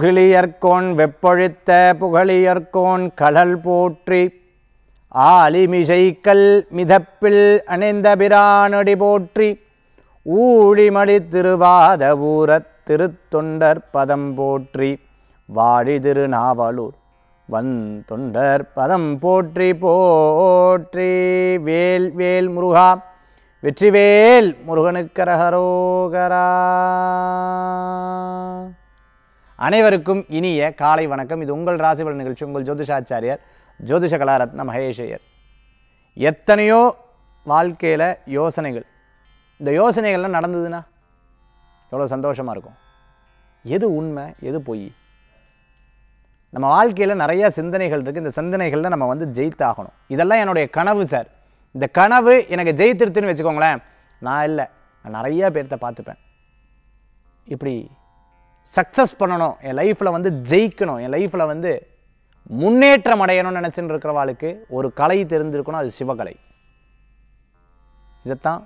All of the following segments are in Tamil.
புகிழியற்கோன் வெப்பொழுத்த புகழியற்கோன் கழல் போற்றி ஆலிமிசைக்கல் மிதப்பில் அணைந்த பிரானடி போற்றி ஊழிமடி திருவாத ஊரத் திருத்தொண்டர் பதம் போற்றி வாழி திருநாவலூர் வந் தொண்டர் பதம் போற்றி போற்றி வேல் வேல் முருகா வெற்றிவேல் முருகனுக்கரகரோகரா அனைவருக்கும் இனிய காலை வணக்கம் இது உங்கள் ராசிபல நிகழ்ச்சி உங்கள் ஜோதிஷாச்சாரியர் ஜோதிஷ கலாரத்ன மகேஷையர் எத்தனையோ வாழ்க்கையில் யோசனைகள் இந்த யோசனைகள்லாம் நடந்ததுன்னா எவ்வளோ சந்தோஷமாக இருக்கும் எது உண்மை எது பொய் நம்ம வாழ்க்கையில் நிறையா சிந்தனைகள் இருக்குது இந்த சிந்தனைகளில் நம்ம வந்து ஜெயித்தாகணும் இதெல்லாம் என்னுடைய கனவு சார் இந்த கனவு எனக்கு ஜெயித்திருத்துன்னு வச்சுக்கோங்களேன் நான் இல்லை நான் நிறையா பேர்த்த பார்த்துப்பேன் இப்படி சக்ஸஸ் பண்ணணும் என் லைஃப்பில் வந்து ஜெயிக்கணும் என் லைஃப்பில் வந்து முன்னேற்றம் அடையணும்னு நினச்சின்னு இருக்கிறவாளுக்கு ஒரு கலை தெரிஞ்சிருக்கணும் அது சிவகலை இதைத்தான்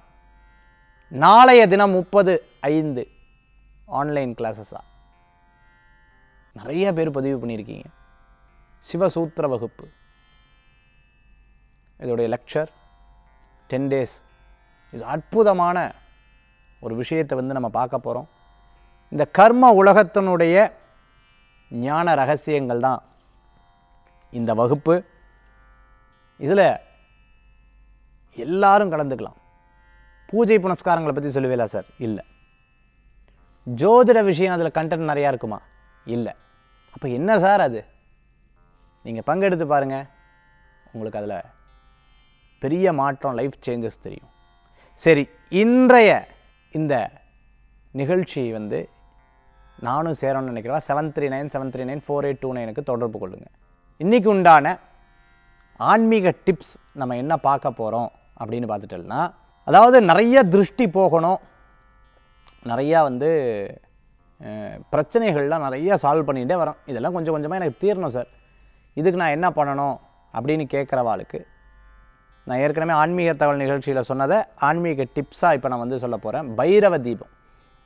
நாளைய தினம் முப்பது ஐந்து ஆன்லைன் கிளாஸஸாக நிறைய பேர் பதிவு பண்ணியிருக்கீங்க சிவசூத்திர வகுப்பு இதோடைய லெக்சர் டென் டேஸ் இது அற்புதமான ஒரு விஷயத்தை வந்து நம்ம பார்க்க போகிறோம் இந்த கர்ம உலகத்தினுடைய ஞான ரகசியங்கள் தான் இந்த வகுப்பு இதில் எல்லாரும் கலந்துக்கலாம் பூஜை புனஸ்காரங்களை பற்றி சொல்லுவேலா சார் இல்லை ஜோதிட விஷயம் அதில் கண்டென்ட் நிறையா இருக்குமா இல்லை அப்போ என்ன சார் அது நீங்கள் பங்கெடுத்து பாருங்கள் உங்களுக்கு அதில் பெரிய மாற்றம் லைஃப் சேஞ்சஸ் தெரியும் சரி இன்றைய இந்த நிகழ்ச்சி வந்து நானும் சேரணும்னு நினைக்கிறவா seven three nine seven three nine four eight two நைனுக்கு தொடர்பு கொள்ளுங்கள் இன்றைக்கு உண்டான ஆன்மீக டிப்ஸ் நம்ம என்ன பார்க்க போகிறோம் அப்படின்னு பார்த்துட்டோம்னா அதாவது நிறைய திருஷ்டி போகணும் நிறையா வந்து பிரச்சனைகள்லாம் நிறையா சால்வ் பண்ணிகிட்டே வரோம் இதெல்லாம் கொஞ்சம் கொஞ்சமாக எனக்கு தீரணும் சார் இதுக்கு நான் என்ன பண்ணணும் அப்படின்னு கேட்குறவாளுக்கு நான் ஏற்கனவே ஆன்மீக தகவல் நிகழ்ச்சியில் சொன்னதை ஆன்மீக டிப்ஸாக இப்போ நான் வந்து சொல்ல போகிறேன் பைரவ தீபம்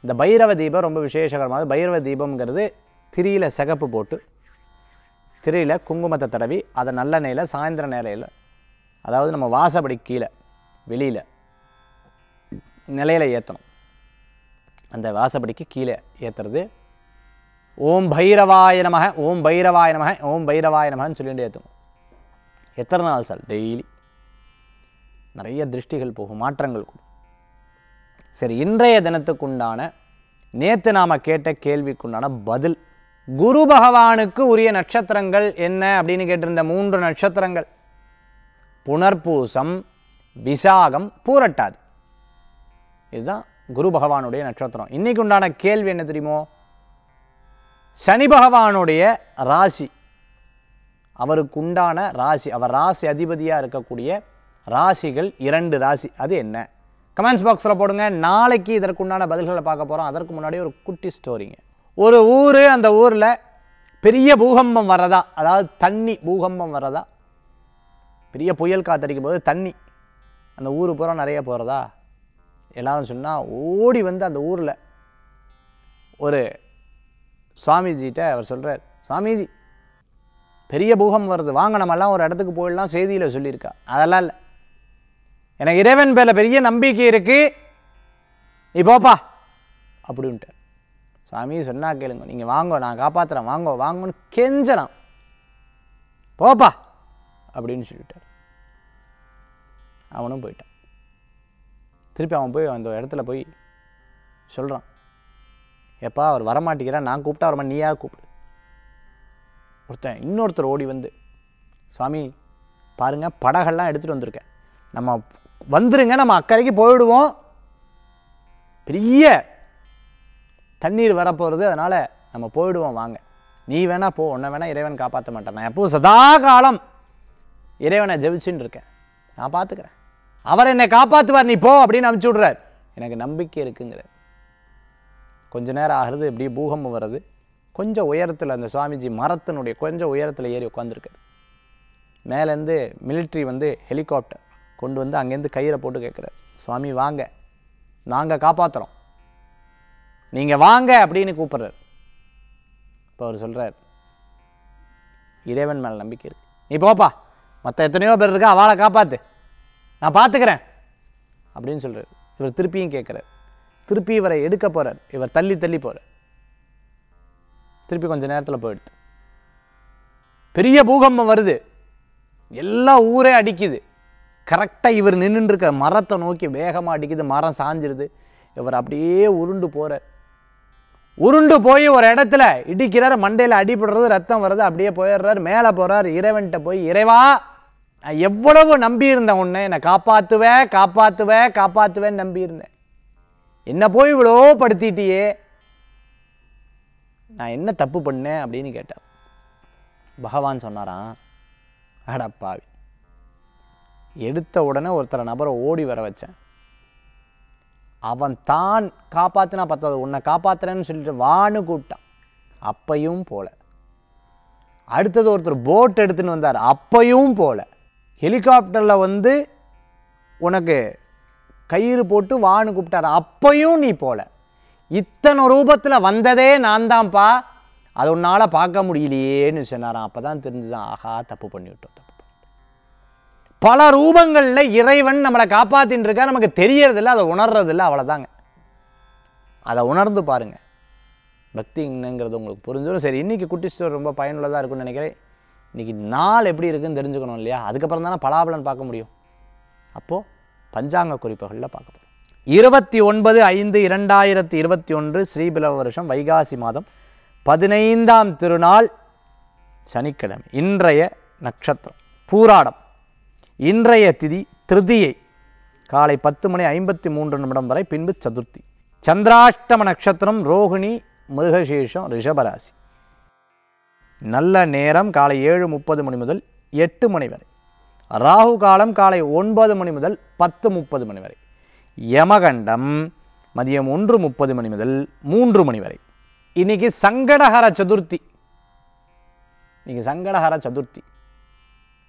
இந்த பைரவ தீபம் ரொம்ப விசேஷகரமானது பைரவ தீபம்ங்கிறது திரியில் சிகப்பு போட்டு திரியில் குங்குமத்தை தடவி அதை நல்ல நேரில் சாயந்தர நேரையில் அதாவது நம்ம வாசப்படி கீழே வெளியில் நிலையில் ஏற்றணும் அந்த வாசப்படிக்கு கீழே ஏற்றுறது ஓம் பைரவாய நமக ஓம் பைரவாய நமக ஓம் பைரவாய நமகன்னு சொல்லிட்டு ஏற்றும் எத்தனை நாள் சார் டெய்லி நிறைய திருஷ்டிகள் போகும் மாற்றங்கள் கொடுக்கும் சரி இன்றைய தினத்துக்குண்டான நேற்று நாம் கேட்ட கேள்விக்குண்டான பதில் குரு பகவானுக்கு உரிய நட்சத்திரங்கள் என்ன அப்படின்னு கேட்டிருந்த மூன்று நட்சத்திரங்கள் புனர்பூசம் விசாகம் பூரட்டாது இதுதான் குரு பகவானுடைய நட்சத்திரம் இன்றைக்கு உண்டான கேள்வி என்ன தெரியுமோ சனி பகவானுடைய ராசி அவருக்கு உண்டான ராசி அவர் ராசி அதிபதியாக இருக்கக்கூடிய ராசிகள் இரண்டு ராசி அது என்ன கமெண்ட்ஸ் பாக்ஸில் போடுங்க நாளைக்கு இதற்கு உண்டான பதில்களை பார்க்க போகிறோம் அதற்கு முன்னாடி ஒரு குட்டி ஸ்டோரிங்க ஒரு ஊர் அந்த ஊரில் பெரிய பூகம்பம் வர்றதா அதாவது தண்ணி பூகம்பம் வரதா பெரிய புயல் காத்தடிக்கும் போது தண்ணி அந்த ஊர் பூரா நிறைய போகிறதா எல்லாரும் சொன்னால் ஓடி வந்து அந்த ஊரில் ஒரு சுவாமிஜிகிட்ட அவர் சொல்கிறார் சுவாமிஜி பெரிய பூகம் வருது வாங்க நம்மலாம் ஒரு இடத்துக்கு போயிடலாம் செய்தியில் சொல்லியிருக்கா அதெல்லாம் இல்லை எனக்கு இறைவன் மேலே பெரிய நம்பிக்கை இருக்கு நீ போப்பா அப்படின்ட்டு சாமி சொன்னா கேளுங்க நீங்க வாங்க நான் காப்பாத்துறேன் வாங்க வாங்கன்னு கெஞ்சலாம் போப்பா அப்படின்னு சொல்லிட்டார் அவனும் போயிட்டான் திருப்பி அவன் போய் அந்த இடத்துல போய் சொல்கிறான் எப்பா அவர் வரமாட்டேங்கிறான் நான் கூப்பிட்டா வரமா நீயா கூப்பிடு ஒருத்தன் இன்னொருத்தர் ஓடி வந்து சாமி பாருங்கள் படகெல்லாம் எடுத்துகிட்டு வந்திருக்கேன் நம்ம வந்துருங்க நம்ம அக்கறைக்கு போயிடுவோம் பெரிய தண்ணீர் வரப்போகிறது அதனால் நம்ம போயிடுவோம் வாங்க நீ வேணா போ உன்னை வேணால் இறைவன் காப்பாற்ற மாட்டேன் நான் எப்போது சதா காலம் இறைவனை ஜெபிச்சுன்னு இருக்கேன் நான் பார்த்துக்கிறேன் அவர் என்னை காப்பாற்றுவார் நீ போ அப்படின்னு அனுப்பிச்சி விட்றார் எனக்கு நம்பிக்கை இருக்குங்கிற கொஞ்ச நேரம் ஆகிறது இப்படியே பூகம்பம் வர்றது கொஞ்சம் உயரத்தில் அந்த சுவாமிஜி மரத்தினுடைய கொஞ்சம் உயரத்தில் ஏறி உட்காந்துருக்கார் மேலேருந்து மிலிட்ரி வந்து ஹெலிகாப்டர் கொண்டு வந்து அங்கேருந்து கயிறை போட்டு கேட்குறாரு சுவாமி வாங்க நாங்கள் காப்பாற்றுறோம் நீங்கள் வாங்க அப்படின்னு கூப்பிட்றாரு இப்போ அவர் சொல்கிறார் இறைவன் மேலே நம்பிக்கை இருக்கு நீ போப்பா மற்ற எத்தனையோ பேர் இருக்கா அவளை காப்பாற்று நான் பார்த்துக்கிறேன் அப்படின்னு சொல்கிறார் இவர் திருப்பியும் கேட்குறார் திருப்பி இவரை எடுக்க போகிறார் இவர் தள்ளி தள்ளி போகிறார் திருப்பி கொஞ்சம் நேரத்தில் போயிடுது பெரிய பூகம்பம் வருது எல்லா ஊரே அடிக்குது கரெக்டாக இவர் நின்றுருக்க மரத்தை நோக்கி வேகமாக அடிக்குது மரம் சாஞ்சிருது இவர் அப்படியே உருண்டு போகிறார் உருண்டு போய் ஒரு இடத்துல இடிக்கிறார் மண்டையில் அடிபடுறது ரத்தம் வர்றது அப்படியே போயிடுறார் மேலே போகிறார் இறைவன்கிட்ட போய் இறைவா நான் எவ்வளவு நம்பியிருந்தேன் உன்னை என்னை காப்பாற்றுவேன் காப்பாற்றுவேன் காப்பாற்றுவேன்னு நம்பியிருந்தேன் என்னை போய் இவ்வளோ படுத்திட்டியே நான் என்ன தப்பு பண்ணேன் அப்படின்னு கேட்டேன் பகவான் சொன்னாரான் அடப்பாவி எடுத்த உடனே ஒருத்தர் நபரை ஓடி வர வச்சேன் அவன் தான் காப்பாற்றினா பார்த்தா உன்னை காப்பாற்றுறேன்னு சொல்லிட்டு வான்னு கூப்பிட்டான் அப்பையும் போல அடுத்தது ஒருத்தர் போட் எடுத்துன்னு வந்தார் அப்பையும் போல ஹெலிகாப்டரில் வந்து உனக்கு கயிறு போட்டு வான்னு கூப்பிட்டார் அப்பையும் நீ போல இத்தனை ரூபத்தில் வந்ததே நான் தான்ப்பா அது உன்னால் பார்க்க முடியலையேன்னு சொன்னாரான் அப்போ தான் தெரிஞ்சுதான் ஆஹா தப்பு பண்ணிவிட்டோம் பல ரூபங்களில் இறைவன் நம்மளை காப்பாற்றின்னு இருக்கா நமக்கு தெரியறதில்ல அதை உணர்றதில்ல அவ்வளோதாங்க அதை உணர்ந்து பாருங்கள் பக்தி என்னங்கிறது உங்களுக்கு புரிஞ்சிடும் சரி இன்றைக்கி குட்டி ஸ்டோர் ரொம்ப பயனுள்ளதாக இருக்கும்னு நினைக்கிறேன் இன்றைக்கி நாள் எப்படி இருக்குதுன்னு தெரிஞ்சுக்கணும் இல்லையா அதுக்கப்புறம் தானே பலாபலன் பார்க்க முடியும் அப்போது பஞ்சாங்க குறிப்புகளில் பார்க்க போகிறோம் இருபத்தி ஒன்பது ஐந்து இரண்டாயிரத்தி இருபத்தி ஒன்று ஸ்ரீபிலவ வருஷம் வைகாசி மாதம் பதினைந்தாம் திருநாள் சனிக்கிழமை இன்றைய நட்சத்திரம் பூராடம் இன்றைய திதி திருதியை காலை பத்து மணி ஐம்பத்தி மூன்று நிமிடம் வரை பின்பு சதுர்த்தி சந்திராஷ்டம நட்சத்திரம் ரோகிணி மிருகசேஷம் ரிஷபராசி நல்ல நேரம் காலை ஏழு முப்பது மணி முதல் எட்டு மணி வரை ராகு காலம் காலை ஒன்பது மணி முதல் பத்து முப்பது மணி வரை யமகண்டம் மதியம் ஒன்று முப்பது மணி முதல் மூன்று மணி வரை இன்னைக்கு சங்கடஹர சதுர்த்தி இன்னைக்கு சங்கடஹர சதுர்த்தி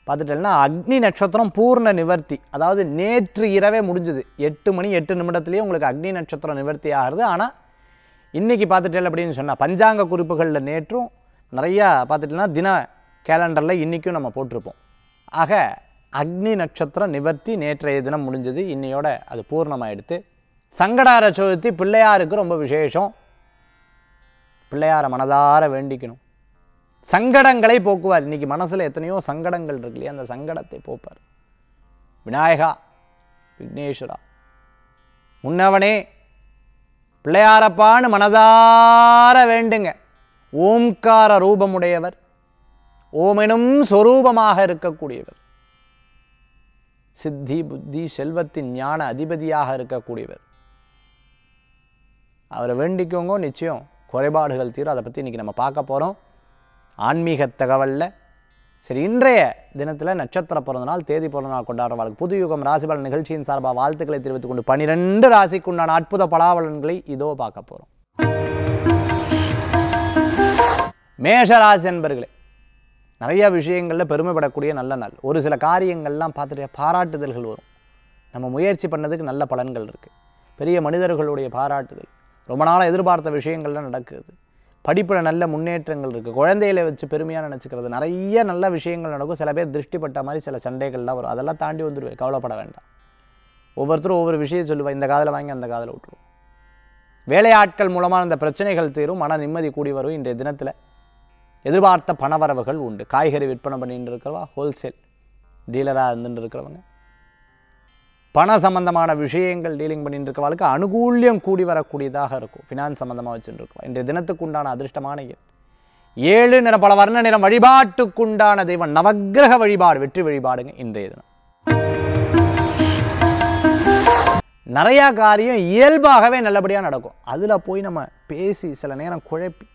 பார்த்துட்டேன்னா அக்னி நட்சத்திரம் பூர்ண நிவர்த்தி அதாவது நேற்று இரவே முடிஞ்சுது எட்டு மணி எட்டு நிமிடத்துலேயே உங்களுக்கு அக்னி நட்சத்திரம் நிவர்த்தி ஆகுது ஆனால் இன்றைக்கி பார்த்துட்டேன் அப்படின்னு சொன்னால் பஞ்சாங்க குறிப்புகளில் நேற்றும் நிறையா பார்த்துட்டேன்னா தின கேலண்டரில் இன்றைக்கும் நம்ம போட்டிருப்போம் ஆக அக்னி நட்சத்திரம் நிவர்த்தி நேற்றைய தினம் முடிஞ்சது இன்னையோட அது பூர்ணமாயிடுத்து சங்கடார சதுர்த்தி பிள்ளையாருக்கு ரொம்ப விசேஷம் பிள்ளையாரை மனதார வேண்டிக்கணும் சங்கடங்களை போக்குவார் இன்றைக்கி மனசில் எத்தனையோ சங்கடங்கள் இருக்கு இல்லையா அந்த சங்கடத்தை போப்பார் விநாயகா விக்னேஸ்வரா முன்னவனே பிள்ளையாரப்பான்னு மனதார வேண்டுங்க ஓம்கார ரூபமுடையவர் ஓமெனும் சொரூபமாக இருக்கக்கூடியவர் சித்தி புத்தி செல்வத்தின் ஞான அதிபதியாக இருக்கக்கூடியவர் அவரை வேண்டிக்கோங்க நிச்சயம் குறைபாடுகள் தீரும் அதை பற்றி இன்றைக்கி நம்ம பார்க்க போகிறோம் ஆன்மீக தகவலில் சரி இன்றைய தினத்தில் நட்சத்திர பிறந்தநாள் தேதி பிறந்தநாள் கொண்டாடுறவாளுக்கு புதுயுகம் ராசிபலன் நிகழ்ச்சியின் சார்பாக வாழ்த்துக்களை தெரிவித்துக் கொண்டு பனிரெண்டு ராசிக்குண்டான அற்புத பலாவலன்களை இதோ பார்க்க போகிறோம் மேஷராசி என்பர்களே நிறைய விஷயங்களில் பெருமைப்படக்கூடிய நல்ல நாள் ஒரு சில காரியங்கள்லாம் பார்த்துட்டு பாராட்டுதல்கள் வரும் நம்ம முயற்சி பண்ணதுக்கு நல்ல பலன்கள் இருக்குது பெரிய மனிதர்களுடைய பாராட்டுதல் ரொம்ப நாளாக எதிர்பார்த்த விஷயங்கள்லாம் நடக்குது படிப்பில் நல்ல முன்னேற்றங்கள் இருக்குது குழந்தையில வச்சு பெருமையாக நினச்சிக்கிறது நிறைய நல்ல விஷயங்கள் நடக்கும் சில பேர் திருஷ்டிப்பட்ட மாதிரி சில சண்டைகள்லாம் வரும் அதெல்லாம் தாண்டி வந்துடுவேன் கவலைப்பட வேண்டாம் ஒவ்வொருத்தரும் ஒவ்வொரு விஷயம் சொல்லுவேன் இந்த காதில் வாங்கி அந்த காதில் விட்டுருவோம் வேலையாட்கள் மூலமாக அந்த பிரச்சனைகள் தீரும் மன நிம்மதி கூடி வரும் இன்றைய தினத்தில் எதிர்பார்த்த பணவரவுகள் உண்டு காய்கறி விற்பனை பண்ணிட்டு இருக்கிறவா ஹோல்சேல் டீலராக இருந்துட்டு இருக்கிறவங்க பண சம்பந்தமான விஷயங்கள் டீலிங் பண்ணிட்டு இருக்கவாளுக்கு அனுகூல்யம் கூடி வரக்கூடியதாக இருக்கும் ஃபினான்ஸ் சம்பந்தமாக வச்சுட்டு இருக்கும் இன்றைய தினத்துக்கு உண்டான அதிர்ஷ்டமான எண் ஏழு நிற பல வர்ண நிறம் வழிபாட்டுக்குண்டான தெய்வம் நவகிரக வழிபாடு வெற்றி வழிபாடுங்க இன்றைய தினம் நிறையா காரியம் இயல்பாகவே நல்லபடியாக நடக்கும் அதில் போய் நம்ம பேசி சில நேரம் குழப்பி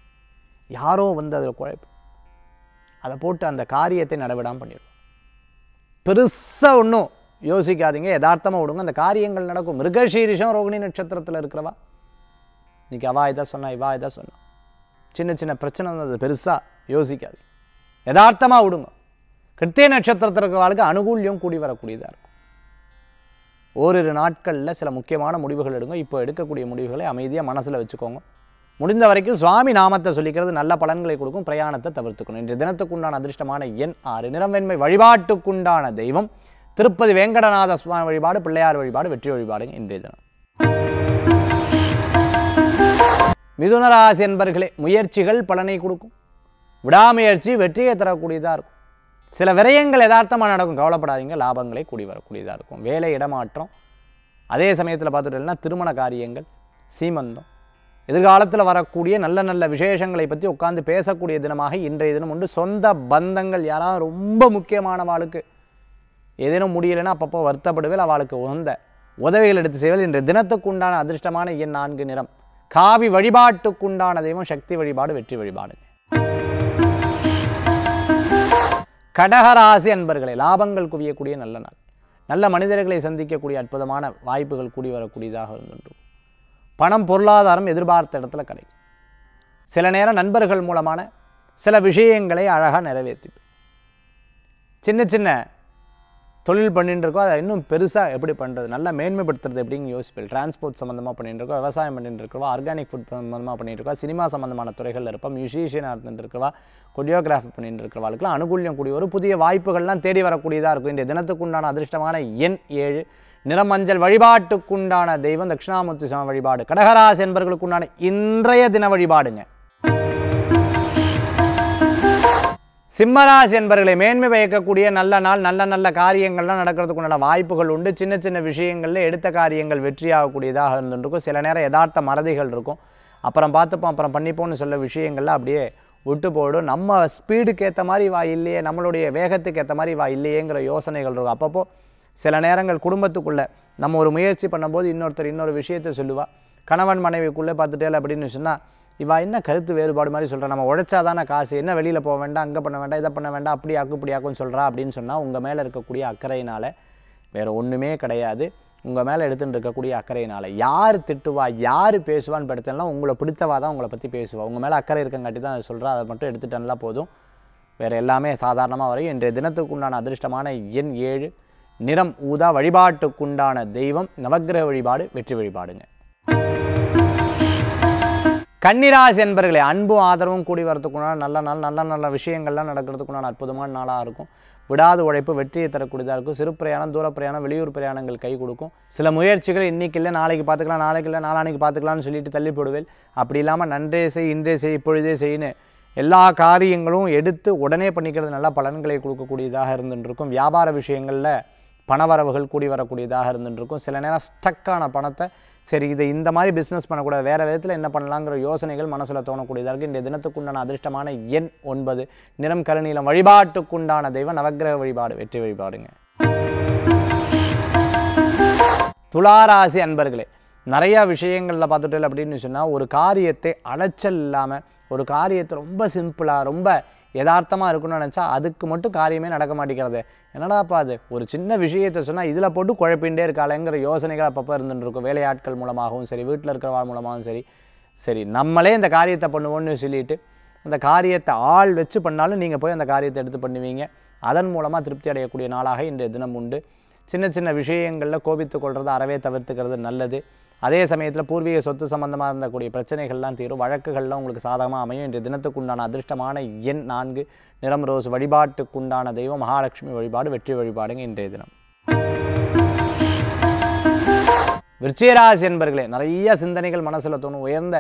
யாரோ வந்து அதில் குழப்பி அதை போட்டு அந்த காரியத்தை நடவிடாமல் பண்ணிடுவோம் பெருசாக ஒன்றும் யோசிக்காதீங்க யதார்த்தமாக விடுங்க அந்த காரியங்கள் நடக்கும் மிருகசீரிஷம் ரோகிணி நட்சத்திரத்தில் இருக்கிறவா இன்றைக்கி அவா இதாக சொன்னா இவா இதாக சொன்னா சின்ன சின்ன பிரச்சனை அது பெருசாக யோசிக்காது யதார்த்தமாக விடுங்க கிருத்திய நட்சத்திரத்தில் வாழ்க்கை அனுகூல்யம் கூடி வரக்கூடியதாக இருக்கும் ஓரிரு நாட்களில் சில முக்கியமான முடிவுகள் எடுங்க இப்போ எடுக்கக்கூடிய முடிவுகளை அமைதியாக மனசில் வச்சுக்கோங்க முடிந்த வரைக்கும் சுவாமி நாமத்தை சொல்லிக்கிறது நல்ல பலன்களை கொடுக்கும் பிரயாணத்தை தவிர்த்துக்கணும் இன்றைய தினத்துக்குண்டான அதிர்ஷ்டமான எண் ஆறு நிறம் வெண்மை வழிபாட்டுக்குண்டான தெய்வம் திருப்பதி வேங்கடநாத சுவாமி வழிபாடு பிள்ளையார் வழிபாடு வெற்றி வழிபாடு இன்றைய தினம் மிதுனராசி என்பர்களே முயற்சிகள் பலனை கொடுக்கும் விடாமுயற்சி வெற்றியை தரக்கூடியதாக இருக்கும் சில விரயங்கள் யதார்த்தமாக நடக்கும் கவலைப்படாதீங்க லாபங்களை கூடி வரக்கூடியதாக இருக்கும் வேலை இடமாற்றம் அதே சமயத்தில் பார்த்துட்டீங்கன்னா திருமண காரியங்கள் சீமந்தம் எதிர்காலத்தில் வரக்கூடிய நல்ல நல்ல விசேஷங்களை பற்றி உட்காந்து பேசக்கூடிய தினமாக இன்றைய தினம் உண்டு சொந்த பந்தங்கள் யாராவது ரொம்ப முக்கியமானவாளுக்கு ஏதேனும் முடியலைனா அப்பப்போ வருத்தப்படுவேல் அவளுக்கு உகந்த உதவிகள் எடுத்து செய்வல் இன்று தினத்துக்கு உண்டான அதிர்ஷ்டமான என் நான்கு நிறம் காவி வழிபாட்டுக்குண்டான தெய்வம் சக்தி வழிபாடு வெற்றி வழிபாடு கடகராசி அன்பர்களை லாபங்கள் குவியக்கூடிய நல்ல நாள் நல்ல மனிதர்களை சந்திக்கக்கூடிய அற்புதமான வாய்ப்புகள் கூடி வரக்கூடியதாக இருந்தும் பணம் பொருளாதாரம் எதிர்பார்த்த இடத்துல கிடைக்கும் சில நேரம் நண்பர்கள் மூலமான சில விஷயங்களை அழகாக நிறைவேற்றி சின்ன சின்ன தொழில் பண்ணிட்டு இருக்கோம் அதை இன்னும் பெருசாக எப்படி பண்ணுறது நல்லா மேன்மைப்படுத்துறது எப்படின்னு யோசிப்பேன் டிரான்ஸ்போர்ட் சம்மந்தமாக பண்ணிட்டு இருக்கோம் விவசாயம் பண்ணிட்டு ஆர்கானிக் ஃபுட் சம்மந்தமாக பண்ணிட்டு சினிமா சம்மந்தமான துறைகளில் இருப்போம் மியூசிஷியனாக இருந்துருக்கவா இருக்கவா கொரியோகிராஃபி பண்ணிட்டு இருக்கிறவாளுக்குலாம் அனுகூல்யம் கூடிய ஒரு புதிய வாய்ப்புகள்லாம் தேடி வரக்கூடியதாக இருக்கும் இந்த தினத்துக்குண்டான அதிர்ஷ்டமான எண் ஏழு நிறமஞ்சல் வழிபாட்டுக்குண்டான தெய்வம் தட்சிணாமூர்த்தி சுவாமி வழிபாடு கடகராசி என்பவர்களுக்குண்டான இன்றைய தின வழிபாடுங்க சிம்மராசி என்பர்களை மேன்மை பயக்கக்கூடிய நல்ல நாள் நல்ல நல்ல காரியங்கள்லாம் நடக்கிறதுக்குண்டான வாய்ப்புகள் உண்டு சின்ன சின்ன விஷயங்களில் எடுத்த காரியங்கள் வெற்றியாகக்கூடியதாக இருந்துருக்கும் சில நேரம் யதார்த்த மறதிகள் இருக்கும் அப்புறம் பார்த்துப்போம் அப்புறம் பண்ணிப்போம்னு சொல்ல விஷயங்கள்லாம் அப்படியே விட்டு போயிடும் நம்ம ஸ்பீடுக்கு ஏற்ற மாதிரி வா இல்லையே நம்மளுடைய வேகத்துக்கு ஏற்ற மாதிரி வா இல்லையேங்கிற யோசனைகள் இருக்கும் அப்பப்போ சில நேரங்கள் குடும்பத்துக்குள்ளே நம்ம ஒரு முயற்சி பண்ணும்போது இன்னொருத்தர் இன்னொரு விஷயத்தை சொல்லுவாள் கணவன் மனைவிக்குள்ளே பார்த்துட்டேல அப்படின்னு சொன்னால் இவன் என்ன கருத்து வேறுபாடு மாதிரி சொல்கிறேன் நம்ம உழைச்சா தானே காசு என்ன வெளியில் போக வேண்டாம் அங்கே பண்ண வேண்டாம் இதை பண்ண வேண்டாம் அப்படி ஆக்கு இப்படி ஆக்கும்னு சொல்கிறா அப்படின்னு சொன்னால் உங்கள் மேலே இருக்கக்கூடிய அக்கறையினால் வேறு ஒன்றுமே கிடையாது உங்கள் மேலே எடுத்துகிட்டு இருக்கக்கூடிய அக்கறையினால் யார் திட்டுவா யார் பேசுவான்னு படுத்தலாம் உங்களை பிடித்தவா தான் உங்களை பற்றி பேசுவா உங்கள் மேலே அக்கறை இருக்கங்காட்டி தான் சொல்கிறா அதை மட்டும் எடுத்துட்டேன்னா போதும் வேறு எல்லாமே சாதாரணமாக வரையும் இன்றைய தினத்துக்குண்டான அதிர்ஷ்டமான எண் ஏழு நிறம் ஊதா வழிபாட்டுக்குண்டான தெய்வம் நவகிரக வழிபாடு வெற்றி வழிபாடுங்க கன்னிராசி என்பர்களே அன்பும் ஆதரவும் கூடி வரத்துக்குண்டான நல்ல நாள் நல்ல நல்ல விஷயங்கள்லாம் நடக்கிறதுக்குண்டான அற்புதமான நாளாக இருக்கும் விடாத உழைப்பு வெற்றியை தரக்கூடியதாக இருக்கும் சிறு பிரயாணம் தூர பிரயாணம் வெளியூர் பிரயாணங்கள் கை கொடுக்கும் சில முயற்சிகள் இன்றைக்கி இல்லை நாளைக்கு பார்த்துக்கலாம் நாளைக்கு இல்லை நாளானிக்கு பார்த்துக்கலாம்னு சொல்லிட்டு தள்ளி போடுவேன் அப்படி இல்லாமல் நன்றே செய் இன்றே செய் இப்பொழுதே செய்யின்னு எல்லா காரியங்களும் எடுத்து உடனே பண்ணிக்கிறது நல்லா பலன்களை கொடுக்கக்கூடியதாக இருந்துருக்கும் வியாபார விஷயங்களில் பணவரவுகள் கூடி வரக்கூடியதாக இருந்துருக்கும் சில நேரம் ஸ்டக்கான பணத்தை சரி இதை இந்த மாதிரி பிஸ்னஸ் பண்ணக்கூடாது வேறு விதத்தில் என்ன பண்ணலாங்கிற யோசனைகள் மனசில் தோணக்கூடியதாக இருக்குது இந்த தினத்துக்குண்டான அதிர்ஷ்டமான எண் ஒன்பது நிறம் கருநீளம் வழிபாட்டுக்குண்டான தெய்வம் நவகிரக வழிபாடு வெற்றி வழிபாடுங்க துளாராசி அன்பர்களே நிறையா விஷயங்களில் பார்த்துட்டு அப்படின்னு சொன்னால் ஒரு காரியத்தை அலைச்சல் இல்லாமல் ஒரு காரியத்தை ரொம்ப சிம்பிளாக ரொம்ப யதார்த்தமாக இருக்கணும்னு நினச்சா அதுக்கு மட்டும் காரியமே நடக்க மாட்டேங்கிறது என்னடாப்பா அது ஒரு சின்ன விஷயத்தை சொன்னால் இதில் போட்டு குழப்பின்ண்டே இருக்காளேங்கிற யோசனைகள் அப்பப்போ இருந்துட்டு இருக்கும் வேலையாட்கள் மூலமாகவும் சரி வீட்டில் வாழ் மூலமாகவும் சரி சரி நம்மளே இந்த காரியத்தை பண்ணுவோன்னு சொல்லிட்டு அந்த காரியத்தை ஆள் வச்சு பண்ணாலும் நீங்கள் போய் அந்த காரியத்தை எடுத்து பண்ணுவீங்க அதன் மூலமாக திருப்தி அடையக்கூடிய நாளாக இன்றைய தினம் உண்டு சின்ன சின்ன விஷயங்களில் கோபித்து கொள்வது அறவே தவிர்த்துக்கிறது நல்லது அதே சமயத்தில் பூர்வீக சொத்து சம்பந்தமாக இருந்தக்கூடிய பிரச்சனைகள்லாம் தீரும் வழக்குகள்லாம் உங்களுக்கு சாதகமாக அமையும் இன்றைய தினத்துக்குண்டான அதிர்ஷ்டமான எண் நான்கு நிறம் ரோஸ் வழிபாட்டுக்குண்டான தெய்வம் மகாலட்சுமி வழிபாடு வெற்றி வழிபாடுங்க இன்றைய தினம் விருச்சிகராசி என்பர்களே நிறைய சிந்தனைகள் மனசில் தோணும் உயர்ந்த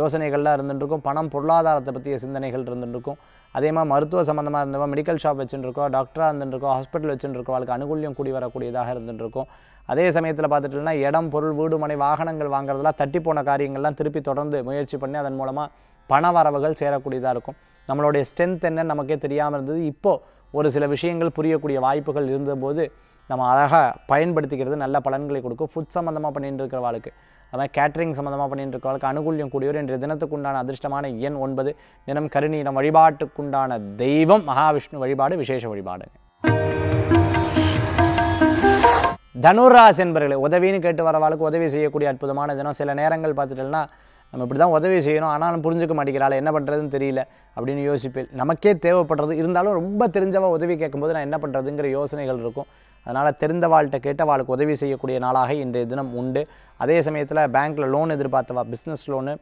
யோசனைகள்லாம் இருந்துட்டுருக்கும் பணம் பொருளாதாரத்தை பற்றிய சிந்தனைகள் இருந்துட்டுருக்கும் அதே மாதிரி மருத்துவ சம்மந்தமாக இருந்தவங்க மெடிக்கல் ஷாப் வச்சுட்டுருக்கோம் டாக்டராக இருந்துட்டுருக்கோம் ஹாஸ்பிட்டல் இருக்கோம் அவளுக்கு அனுகூலியம் கூடி வரக்கூடியதாக இருந்துட்டுருக்கும் அதே சமயத்தில் பார்த்துட்டுனா இடம் பொருள் வீடு மனை வாகனங்கள் வாங்குறதெல்லாம் தட்டி போன காரியங்கள்லாம் திருப்பி தொடர்ந்து முயற்சி பண்ணி அதன் மூலமாக பண வரவுகள் சேரக்கூடியதாக இருக்கும் நம்மளுடைய ஸ்ட்ரென்த் என்னன்னு நமக்கே தெரியாமல் இருந்தது இப்போது ஒரு சில விஷயங்கள் புரியக்கூடிய வாய்ப்புகள் இருந்தபோது நம்ம அழகாக பயன்படுத்திக்கிறது நல்ல பலன்களை கொடுக்கும் ஃபுட் சம்மந்தமாக பண்ணிகிட்டு இருக்கிற வாழ்க்கை அதுமாதிரி கேட்ரிங் சம்மந்தமாக பண்ணிட்டு இருக்கிறவளுக்கு அனுகூலியம் கூடியவர் இன்றைய தினத்துக்குண்டான அதிர்ஷ்டமான எண் ஒன்பது தினம் கருணீனம் வழிபாட்டுக்குண்டான தெய்வம் மகாவிஷ்ணு வழிபாடு விசேஷ வழிபாடு தனுராசி என்பர்களை உதவின்னு கேட்டு வரவாளுக்கு உதவி செய்யக்கூடிய அற்புதமான தினம் சில நேரங்கள் பார்த்துட்டோம்னா நம்ம இப்படி தான் உதவி செய்யணும் ஆனாலும் புரிஞ்சுக்க மாட்டேங்கிறாள் என்ன பண்ணுறதுன்னு தெரியல அப்படின்னு யோசிப்பேன் நமக்கே தேவைப்படுறது இருந்தாலும் ரொம்ப தெரிஞ்சவா உதவி கேட்கும்போது நான் என்ன பண்ணுறதுங்கிற யோசனைகள் இருக்கும் அதனால் தெரிந்த வாழ்கிட்ட கேட்ட வாழ்க்கு உதவி செய்யக்கூடிய நாளாக இன்றைய தினம் உண்டு அதே சமயத்தில் பேங்க்கில் லோன் எதிர்பார்த்தவா பிஸ்னஸ் லோனு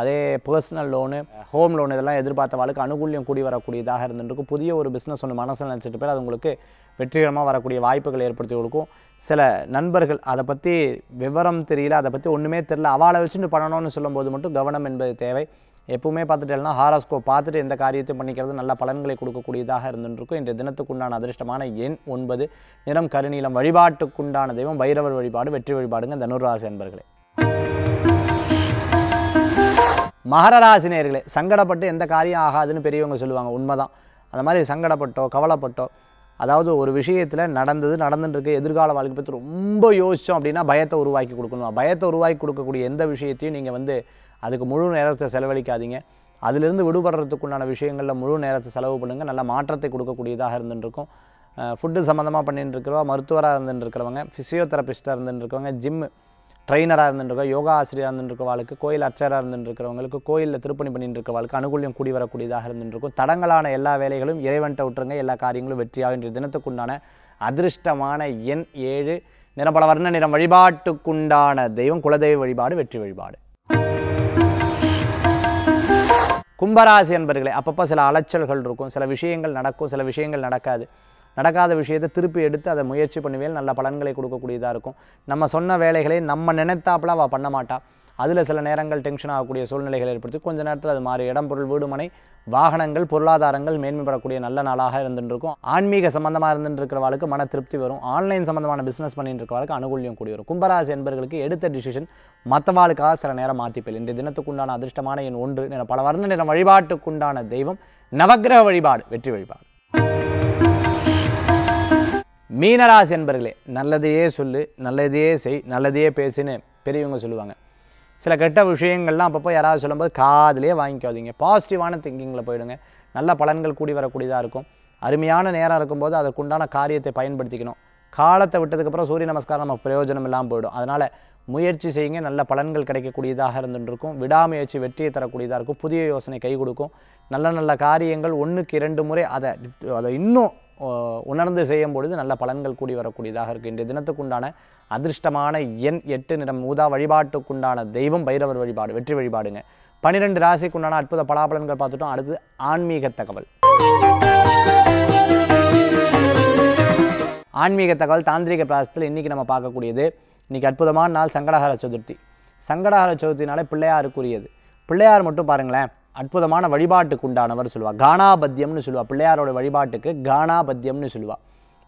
அதே பர்சனல் லோனு ஹோம் லோன் இதெல்லாம் எதிர்பார்த்த வாழ்க்கை அனுகூலியம் கூடி வரக்கூடியதாக இருந்துருக்கும் புதிய ஒரு பிஸ்னஸ் ஒன்று மனசில் நினச்சிட்டு போய் அது உங்களுக்கு வெற்றிகரமாக வரக்கூடிய வாய்ப்புகள் ஏற்படுத்தி கொடுக்கும் சில நண்பர்கள் அதை பற்றி விவரம் தெரியல அதை பற்றி ஒன்றுமே தெரில அவளை வச்சுட்டு பண்ணணும்னு சொல்லும்போது மட்டும் கவனம் என்பது தேவை எப்பவுமே பார்த்துட்டேன்னா ஹாராஸ்கோ பார்த்துட்டு எந்த காரியத்தையும் பண்ணிக்கிறது நல்ல பலன்களை கொடுக்கக்கூடியதாக இருந்துருக்கும் இன்றைய தினத்துக்குண்டான அதிர்ஷ்டமான எண் ஒன்பது நிறம் கருநீளம் வழிபாட்டுக்குண்டான தெய்வம் பைரவர் வழிபாடு வெற்றி வழிபாடுங்க தனுர்ராசி என்பர்களே மகரராசினியர்களே சங்கடப்பட்டு எந்த காரியம் ஆகாதுன்னு பெரியவங்க சொல்லுவாங்க உண்மைதான் அந்த மாதிரி சங்கடப்பட்டோ கவலைப்பட்டோ அதாவது ஒரு விஷயத்தில் நடந்தது நடந்துட்டுருக்கு எதிர்கால வாழ்க்கை பற்றி ரொம்ப யோசித்தோம் அப்படின்னா பயத்தை உருவாக்கி கொடுக்கணும் பயத்தை உருவாக்கி கொடுக்கக்கூடிய எந்த விஷயத்தையும் நீங்கள் வந்து அதுக்கு முழு நேரத்தை செலவழிக்காதீங்க அதிலிருந்து விடுபடுறதுக்குண்டான விஷயங்களில் முழு நேரத்தை செலவு பண்ணுங்கள் நல்ல மாற்றத்தை கொடுக்கக்கூடியதாக இருந்துட்டுருக்கும் ஃபுட்டு சம்மந்தமாக பண்ணிட்டு மருத்துவராக இருந்துருக்கிறவங்க ஃபிசியோதெரபிஸ்ட்டாக இருந்துருக்கவங்க ஜிம்மு ட்ரெயினராக இருந்துருக்க யோகா ஆசிரியராக இருந்துருக்க வாழ்க்கை கோயில் அர்ச்சராக இருந்துருக்கிறவங்களுக்கு கோயிலில் திருப்பணி பண்ணிட்டு இருக்க வாழ்க்கை அனுகூலியம் கூடி வரக்கூடியதாக இருந்துருக்கும் தடங்களான எல்லா வேலைகளும் இறைவன்ட்ட விட்டுருங்க எல்லா காரியங்களும் வெற்றியாக இன்றைய தினத்துக்குண்டான அதிர்ஷ்டமான எண் ஏழு நிறப்பல வர்ண நிறம் வழிபாட்டுக்குண்டான தெய்வம் குலதெய்வ வழிபாடு வெற்றி வழிபாடு கும்பராசி என்பர்களே அப்பப்போ சில அலைச்சல்கள் இருக்கும் சில விஷயங்கள் நடக்கும் சில விஷயங்கள் நடக்காது நடக்காத விஷயத்தை திருப்பி எடுத்து அதை முயற்சி பண்ணுவேல் நல்ல பலன்களை கொடுக்கக்கூடியதாக இருக்கும் நம்ம சொன்ன வேலைகளை நம்ம நினைத்தாப்பில் அவள் பண்ண மாட்டாள் அதில் சில நேரங்கள் டென்ஷன் ஆகக்கூடிய சூழ்நிலைகள் ஏற்படுத்தி கொஞ்சம் நேரத்தில் அது மாதிரி இடம் பொருள் வீடுமனை வாகனங்கள் பொருளாதாரங்கள் மேன்மைப்படக்கூடிய நல்ல நாளாக இருந்துருக்கும் ஆன்மீக சம்மந்தமாக இருந்துருக்கிறவாளுக்கு மன திருப்தி வரும் ஆன்லைன் சம்மந்தமான பிஸ்னஸ் பண்ணிட்டு இருக்கிறவாளுக்கு அனுகூலியம் கூடி வரும் கும்பராசி என்பர்களுக்கு எடுத்த டிசிஷன் மற்றவாளுக்காக சில நேரம் மாற்றிப்பேன் இன்றைய தினத்துக்குண்டான அதிர்ஷ்டமான என் ஒன்று பல வர்ண நிறம் வழிபாட்டுக்குண்டான தெய்வம் நவகிரக வழிபாடு வெற்றி வழிபாடு மீனராசி என்பர்களே நல்லதையே சொல்லு நல்லதையே செய் நல்லதையே பேசுன்னு பெரியவங்க சொல்லுவாங்க சில கெட்ட விஷயங்கள்லாம் அப்பப்போ யாராவது சொல்லும்போது காதலே வாங்கிக்காதீங்க பாசிட்டிவான திங்கிங்கில் போயிடுங்க நல்ல பலன்கள் கூடி வரக்கூடியதாக இருக்கும் அருமையான நேரம் இருக்கும்போது அதற்குண்டான காரியத்தை பயன்படுத்திக்கணும் காலத்தை விட்டதுக்கப்புறம் சூரிய நமஸ்காரம் நமக்கு பிரயோஜனம் இல்லாமல் போயிடும் அதனால் முயற்சி செய்யுங்க நல்ல பலன்கள் கிடைக்கக்கூடியதாக இருந்துருக்கும் விடாமுயற்சி வெற்றியை தரக்கூடியதாக இருக்கும் புதிய யோசனை கை கொடுக்கும் நல்ல நல்ல காரியங்கள் ஒன்றுக்கு இரண்டு முறை அதை அதை இன்னும் உணர்ந்து செய்யும் பொழுது நல்ல பலன்கள் கூடி வரக்கூடியதாக இருக்குது இன்றைய தினத்துக்குண்டான அதிர்ஷ்டமான எண் எட்டு நிறம் ஊதா வழிபாட்டுக்குண்டான தெய்வம் பைரவர் வழிபாடு வெற்றி வழிபாடுங்க பன்னிரெண்டு ராசிக்குண்டான அற்புத பலாபலன்கள் பார்த்துட்டோம் அடுத்து ஆன்மீக தகவல் ஆன்மீக தகவல் தாந்திரிக பிராசத்தில் இன்றைக்கி நம்ம பார்க்கக்கூடியது இன்றைக்கி அற்புதமான நாள் சங்கடகார சதுர்த்தி சங்கடகார சதுர்த்தினாலே பிள்ளையாருக்குரியது பிள்ளையார் மட்டும் பாருங்களேன் அற்புதமான வழிபாட்டுக்கு உண்டானவர் சொல்லுவாள் கானாபத்தியம்னு சொல்லுவாள் பிள்ளையாரோட வழிபாட்டுக்கு கானாபத்தியம்னு சொல்லுவாள்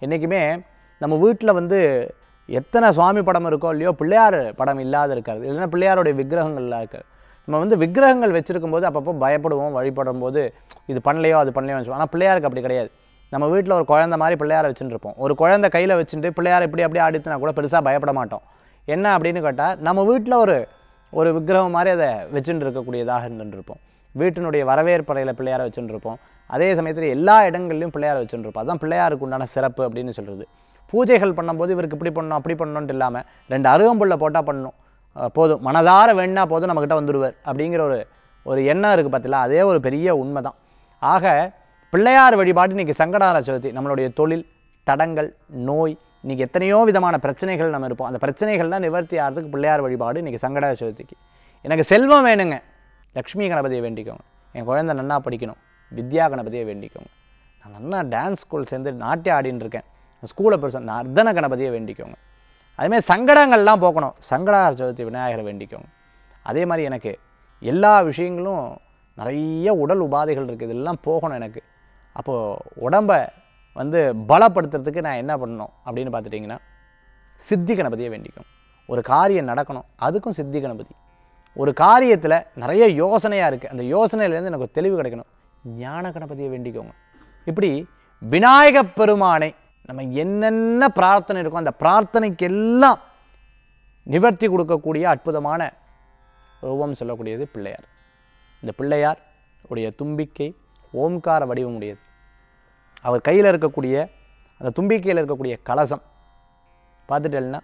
என்றைக்குமே நம்ம வீட்டில் வந்து எத்தனை சுவாமி படம் இருக்கோ இல்லையோ பிள்ளையார் படம் இல்லாத இருக்காது இல்லைன்னா பிள்ளையாருடைய விக்கிரகங்கள்லாம் இருக்காது நம்ம வந்து விக்கிரகங்கள் வச்சுருக்கும் போது அப்பப்போ பயப்படுவோம் வழிபடும் போது இது பண்ணலையோ அது பண்ணலையோ சொல்லுவோம் ஆனால் பிள்ளையாருக்கு அப்படி கிடையாது நம்ம வீட்டில் ஒரு குழந்த மாதிரி பிள்ளையாரை வச்சுருப்போம் ஒரு குழந்த கையில் வச்சுட்டு பிள்ளையார் இப்படி அப்படியே ஆடித்துனா கூட பெருசாக பயப்பட மாட்டோம் என்ன அப்படின்னு கேட்டால் நம்ம வீட்டில் ஒரு ஒரு விக்கிரகம் மாதிரி அதை வச்சுட்டு இருக்கக்கூடியதாக இருந்துருப்போம் வீட்டினுடைய வரவேற்பறையில் பிள்ளையாரை வச்சுருப்போம் அதே சமயத்தில் எல்லா இடங்கள்லையும் பிள்ளையாரை வச்சுருப்போம் அதுதான் பிள்ளையாருக்கு உண்டான சிறப்பு அப்படின்னு சொல்கிறது பூஜைகள் பண்ணும்போது இவருக்கு இப்படி பண்ணணும் அப்படி பண்ணணுன்ட்டு இல்லாமல் ரெண்டு அருகம்புள்ள போட்டால் பண்ணணும் போதும் மனதார வேணா போதும் நம்மக்கிட்ட வந்துடுவார் அப்படிங்கிற ஒரு ஒரு எண்ணம் இருக்குது பார்த்திங்களா அதே ஒரு பெரிய உண்மை தான் ஆக பிள்ளையார் வழிபாடு இன்றைக்கி சங்கடார சதுர்த்தி நம்மளுடைய தொழில் தடங்கள் நோய் இன்றைக்கி எத்தனையோ விதமான பிரச்சனைகள் நம்ம இருப்போம் அந்த பிரச்சனைகள்லாம் நிவர்த்தி ஆகிறதுக்கு பிள்ளையார் வழிபாடு இன்றைக்கி சங்கடார சதுர்த்திக்கு எனக்கு செல்வம் வேணுங்க லக்ஷ்மி கணபதியை வேண்டிக்கோங்க என் குழந்த நன்னா படிக்கணும் வித்யா கணபதியை வேண்டிக்கோங்க நான் நன்னா டான்ஸ் ஸ்கூல் சேர்ந்து நாட்டியம் ஆடின்னு இருக்கேன் ஸ்கூலை பெருசாக நர்தன கணபதியை வேண்டிக்கோங்க அதேமாதிரி சங்கடங்கள்லாம் போக்கணும் சங்கடார சதுர்த்தி விநாயகரை வேண்டிக்கோங்க அதே மாதிரி எனக்கு எல்லா விஷயங்களும் நிறைய உடல் உபாதைகள் இருக்குது இதெல்லாம் போகணும் எனக்கு அப்போது உடம்பை வந்து பலப்படுத்துறதுக்கு நான் என்ன பண்ணணும் அப்படின்னு பார்த்துட்டிங்கன்னா சித்தி கணபதியை வேண்டிக்கும் ஒரு காரியம் நடக்கணும் அதுக்கும் சித்தி கணபதி ஒரு காரியத்தில் நிறைய யோசனையாக இருக்குது அந்த யோசனையிலேருந்து எனக்கு தெளிவு கிடைக்கணும் ஞான கணபதியை வேண்டிக்கோங்க இப்படி விநாயக பெருமானை நம்ம என்னென்ன பிரார்த்தனை இருக்கோ அந்த பிரார்த்தனைக்கு எல்லாம் நிவர்த்தி கொடுக்கக்கூடிய அற்புதமான ரூபம் சொல்லக்கூடியது பிள்ளையார் இந்த பிள்ளையார் உடைய தும்பிக்கை ஓம்கார வடிவம் உடையது அவர் கையில் இருக்கக்கூடிய அந்த தும்பிக்கையில் இருக்கக்கூடிய கலசம் பார்த்துட்டேன்னா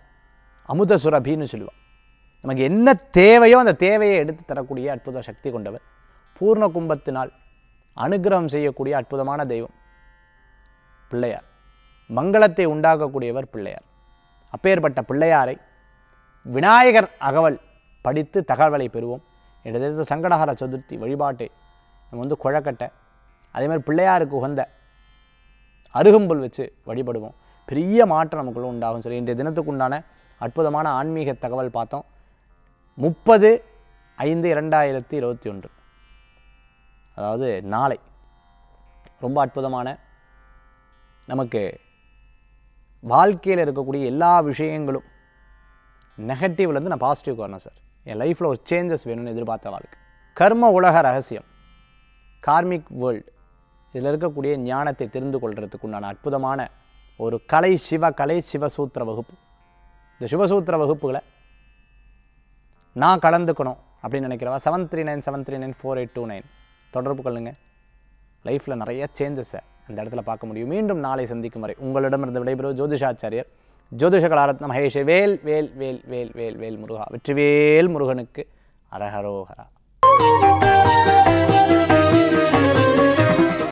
அமுத சுரபின்னு சொல்லுவாள் நமக்கு என்ன தேவையோ அந்த தேவையை எடுத்து தரக்கூடிய அற்புத சக்தி கொண்டவர் பூர்ண கும்பத்தினால் அனுகிரகம் செய்யக்கூடிய அற்புதமான தெய்வம் பிள்ளையார் மங்களத்தை உண்டாக்கக்கூடியவர் பிள்ளையார் அப்பேற்பட்ட பிள்ளையாரை விநாயகர் அகவல் படித்து தகவலை பெறுவோம் இடத்திற்கு சங்கடஹர சதுர்த்தி வழிபாட்டு நம்ம வந்து குழக்கட்டை அதேமாதிரி பிள்ளையாருக்கு உகந்த அருகம்புல் வச்சு வழிபடுவோம் பெரிய மாற்றம் நமக்குள்ள உண்டாகும் சரி இன்றைய தினத்துக்கு உண்டான அற்புதமான ஆன்மீக தகவல் பார்த்தோம் முப்பது ஐந்து இரண்டாயிரத்தி இருபத்தி ஒன்று அதாவது நாளை ரொம்ப அற்புதமான நமக்கு வாழ்க்கையில் இருக்கக்கூடிய எல்லா விஷயங்களும் நெகட்டிவ்லேருந்து நான் பாசிட்டிவ் வரணும் சார் என் லைஃப்பில் ஒரு சேஞ்சஸ் வேணும்னு எதிர்பார்த்த வாழ்க்கை கர்ம உலக ரகசியம் கார்மிக் வேர்ல்டு இதில் இருக்கக்கூடிய ஞானத்தை தெரிந்து கொள்கிறதுக்கு உண்டான அற்புதமான ஒரு கலை சிவ கலை சிவசூத்திர வகுப்பு இந்த சிவசூத்திர வகுப்புகளை நான் கலந்துக்கணும் அப்படின்னு நினைக்கிறவா seven three nine seven three nine four eight two nine தொடர்பு கொள்ளுங்கள் லைஃப்பில் நிறைய சேஞ்சஸை அந்த இடத்துல பார்க்க முடியும் மீண்டும் நாளை சந்திக்கும் வரை உங்களிடமிருந்து விடைபெறுவது ஜோதிஷாச்சாரியர் ஜோதிஷ கலாரத்ன மகேஷ் வேல் வேல் வேல் வேல் வேல் வேல் முருகா வெற்றிவேல் முருகனுக்கு அரஹரோகரா